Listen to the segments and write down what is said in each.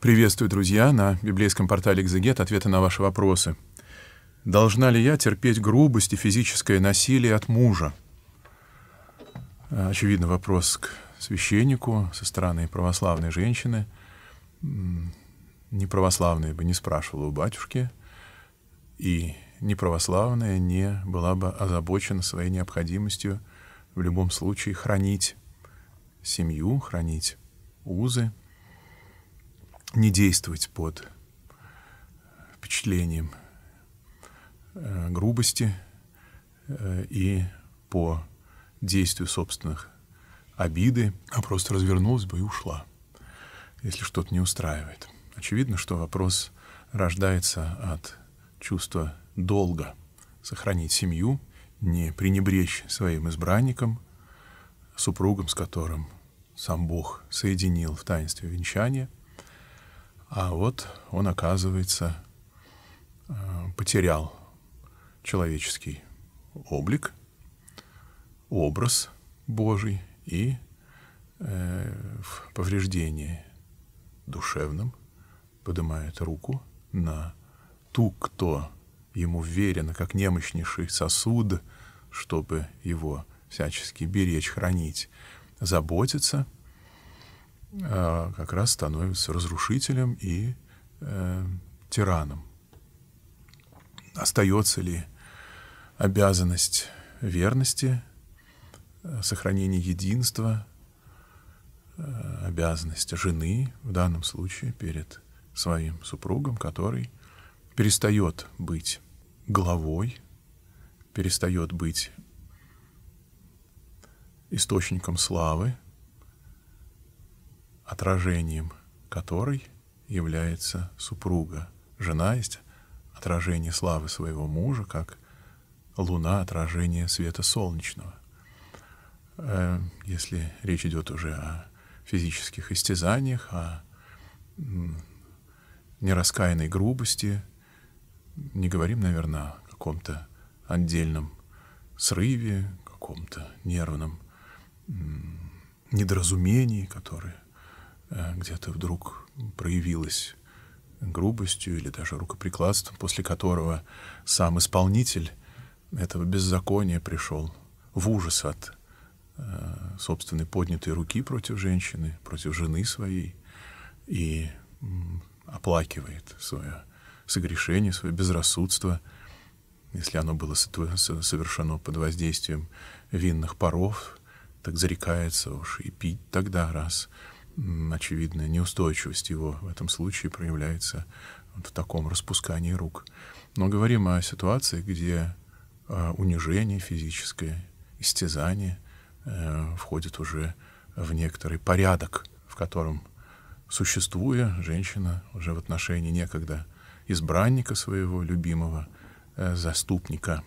Приветствую, друзья, на библейском портале «Экзегет» ответы на ваши вопросы. Должна ли я терпеть грубость и физическое насилие от мужа? Очевидно, вопрос к священнику со стороны православной женщины. Неправославная бы не спрашивала у батюшки, и неправославная не была бы озабочена своей необходимостью в любом случае хранить семью, хранить узы, не действовать под впечатлением э, грубости э, и по действию собственных обиды, а просто развернулась бы и ушла, если что-то не устраивает. Очевидно, что вопрос рождается от чувства долга сохранить семью, не пренебречь своим избранником, супругом, с которым сам Бог соединил в таинстве венчания, а вот он, оказывается, э, потерял человеческий облик, образ Божий и э, в повреждении душевном поднимает руку на ту, кто ему верен, как немощнейший сосуд, чтобы его всячески беречь, хранить, заботиться — Э, как раз становится разрушителем и э, тираном. Остается ли обязанность верности, э, сохранение единства, э, обязанность жены в данном случае перед своим супругом, который перестает быть главой, перестает быть источником славы, отражением которой является супруга. Жена есть отражение славы своего мужа, как луна — отражение света солнечного. Э, если речь идет уже о физических истязаниях, о нераскаянной грубости, не говорим, наверное, о каком-то отдельном срыве, каком-то нервном недоразумении, которое Э, где-то вдруг проявилась грубостью или даже рукоприкладством, после которого сам исполнитель этого беззакония пришел в ужас от э, собственной поднятой руки против женщины, против жены своей, и оплакивает свое согрешение, свое безрассудство, если оно было совершено под воздействием винных паров, так зарекается уж и пить тогда раз — очевидная неустойчивость его в этом случае проявляется в таком распускании рук. Но говорим о ситуации, где а, унижение физическое, истязание э, входит уже в некоторый порядок, в котором, существуя, женщина уже в отношении некогда избранника своего, любимого, э, заступника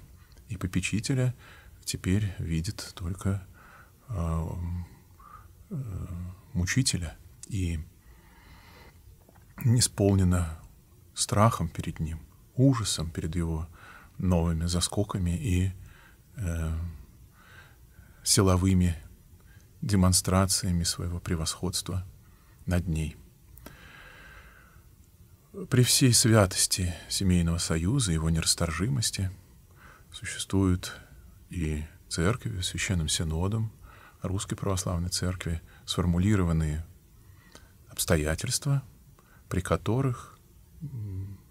и попечителя, теперь видит только а, э, мучителя и исполнена страхом перед ним, ужасом перед его новыми заскоками и э, силовыми демонстрациями своего превосходства над ней. При всей святости семейного союза, его нерасторжимости, существует и церковью, священным синодом, Русской Православной Церкви сформулированные обстоятельства, при которых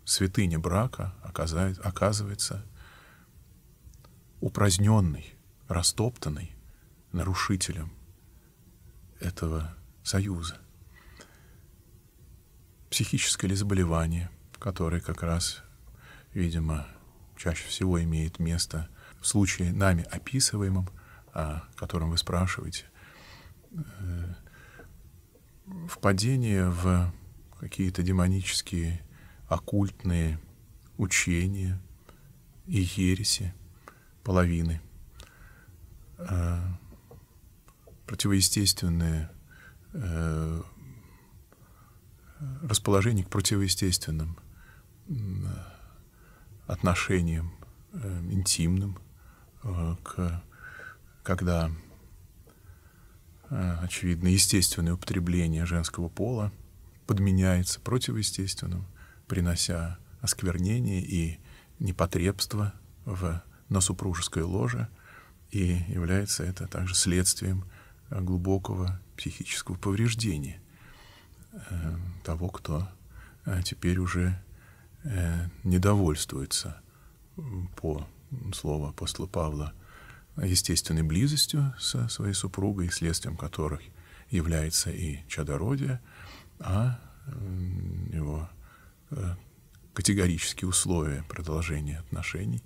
святыня брака оказывается упраздненной, растоптанной нарушителем этого союза. Психическое ли заболевание, которое как раз, видимо, чаще всего имеет место в случае нами описываемом, о котором вы спрашиваете, э, впадение в какие-то демонические, оккультные учения и ереси половины, э, противоестественные э, расположение к противоестественным отношениям интимным, к когда э, очевидно, естественное употребление женского пола подменяется противоестественным, принося осквернение и непотребство в, на супружеское ложе, и является это также следствием э, глубокого психического повреждения э, того, кто теперь уже недовольствуется по слову апостола Павла – естественной близостью со своей супругой, следствием которых является и чадородие, а его э, категорические условия продолжения отношений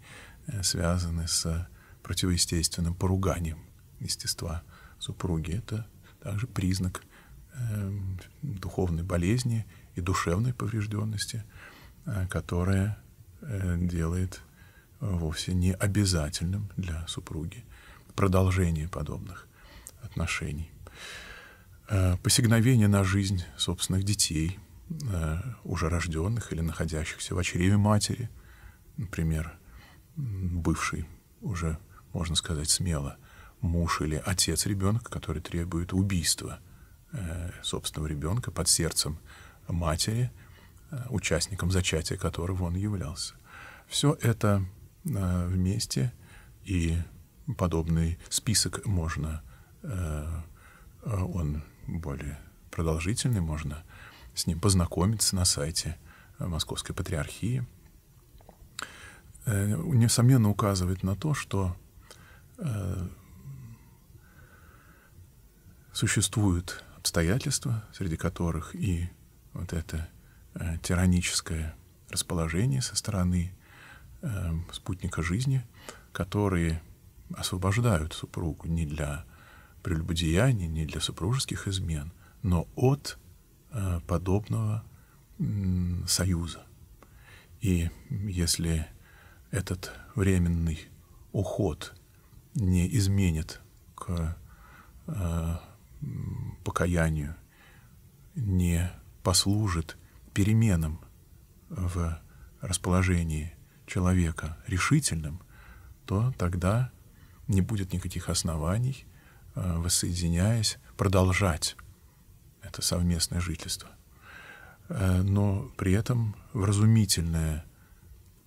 э, связаны с противоестественным поруганием естества супруги. Это также признак эм, духовной болезни и душевной поврежденности, э, которая делает вовсе не обязательным для супруги продолжение подобных отношений. Э, Посигновение на жизнь собственных детей, э, уже рожденных или находящихся в очреве матери, например, бывший уже, можно сказать смело, муж или отец ребенка, который требует убийства э, собственного ребенка под сердцем матери, участником зачатия которого он являлся. Все это Э, вместе, и подобный список можно, э, э, он более продолжительный, можно с ним познакомиться на сайте Московской Патриархии. Несомненно указывает на то, что существуют обстоятельства, среди которых и вот это тираническое расположение со стороны Эм, спутника жизни, которые освобождают супругу не для прелюбодеяния, не для супружеских измен, но от э, подобного союза. И если этот временный уход не изменит к э, покаянию, не послужит переменам в расположении человека решительным, то тогда не будет никаких оснований, э, воссоединяясь, продолжать это совместное жительство. Э, но при этом вразумительная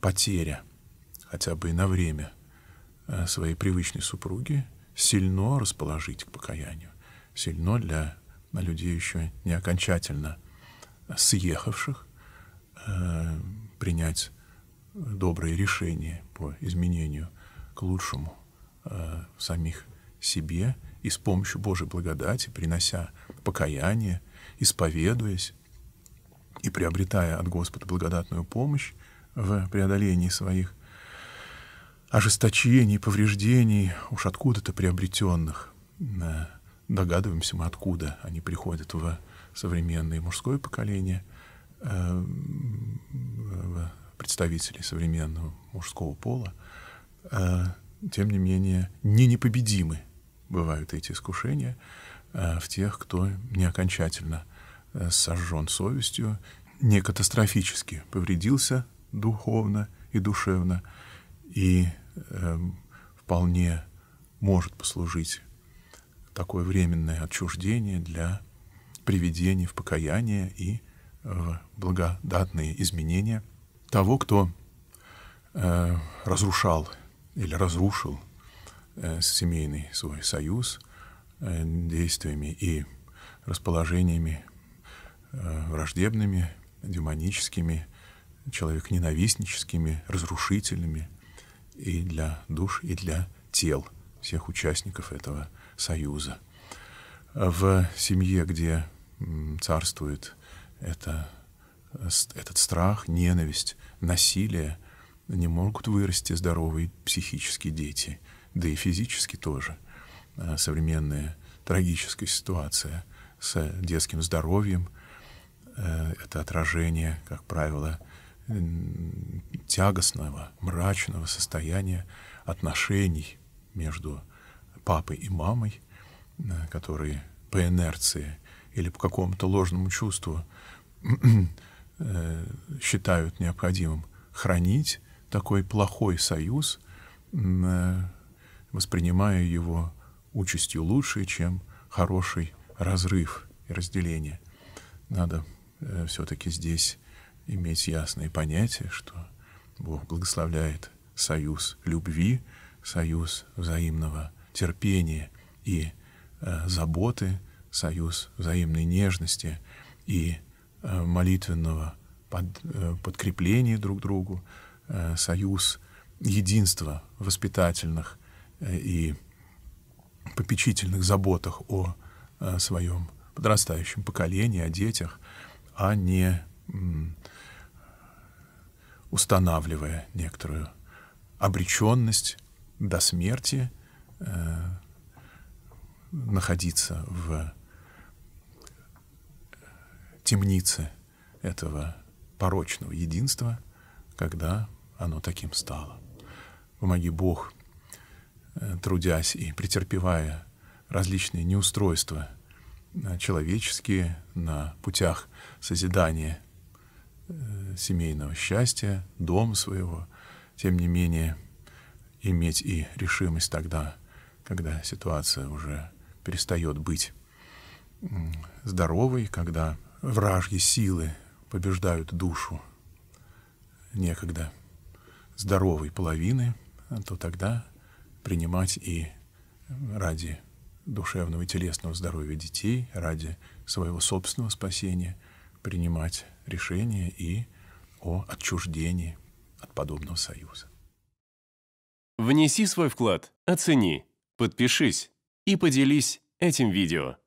потеря, хотя бы и на время, э, своей привычной супруги сильно расположить к покаянию, сильно для на людей еще не окончательно съехавших принять добрые решения по изменению к лучшему э, самих себе и с помощью Божьей благодати, принося покаяние, исповедуясь и приобретая от Господа благодатную помощь в преодолении своих ожесточений, повреждений, уж откуда-то приобретенных. Э, догадываемся мы, откуда они приходят в современное мужское поколение, э, в представителей современного мужского пола, э, тем не менее, не непобедимы бывают эти искушения э, в тех, кто не окончательно э, сожжен совестью, не катастрофически повредился духовно и душевно, и эм, вполне может послужить такое временное отчуждение для приведения в покаяние и в благодатные изменения – того, кто э, разрушал или разрушил э, семейный свой союз э, действиями и расположениями э, враждебными, демоническими, человек ненавистническими, разрушительными и для душ, и для тел всех участников этого союза. В семье, где царствует это этот страх, ненависть, насилие не могут вырасти здоровые психические дети, да и физически тоже. Э, современная трагическая ситуация с детским здоровьем э, — это отражение, как правило, тягостного, мрачного состояния отношений между папой и мамой, э, которые по инерции или по какому-то ложному чувству Э, считают необходимым хранить такой плохой союз, э, воспринимая его участью лучше, чем хороший разрыв и разделение. Надо э, все-таки здесь иметь ясные понятия, что Бог благословляет союз любви, союз взаимного терпения и заботы, союз взаимной нежности и Э, молитвенного под, э, подкрепления друг другу, э, союз единства воспитательных и попечительных заботах о своем подрастающем поколении, о детях, а не устанавливая некоторую обреченность до смерти находиться в темницы этого порочного единства, когда оно таким стало. Помоги Бог, э, трудясь и претерпевая различные неустройства э, человеческие на путях созидания э, семейного счастья, дом своего, тем не менее иметь и решимость тогда, когда ситуация уже перестает быть здоровой, когда вражьи силы побеждают душу некогда здоровой половины, то тогда принимать и ради душевного и телесного здоровья детей, ради своего собственного спасения, принимать решение и о отчуждении от подобного союза. Внеси свой вклад, оцени, подпишись и поделись этим видео.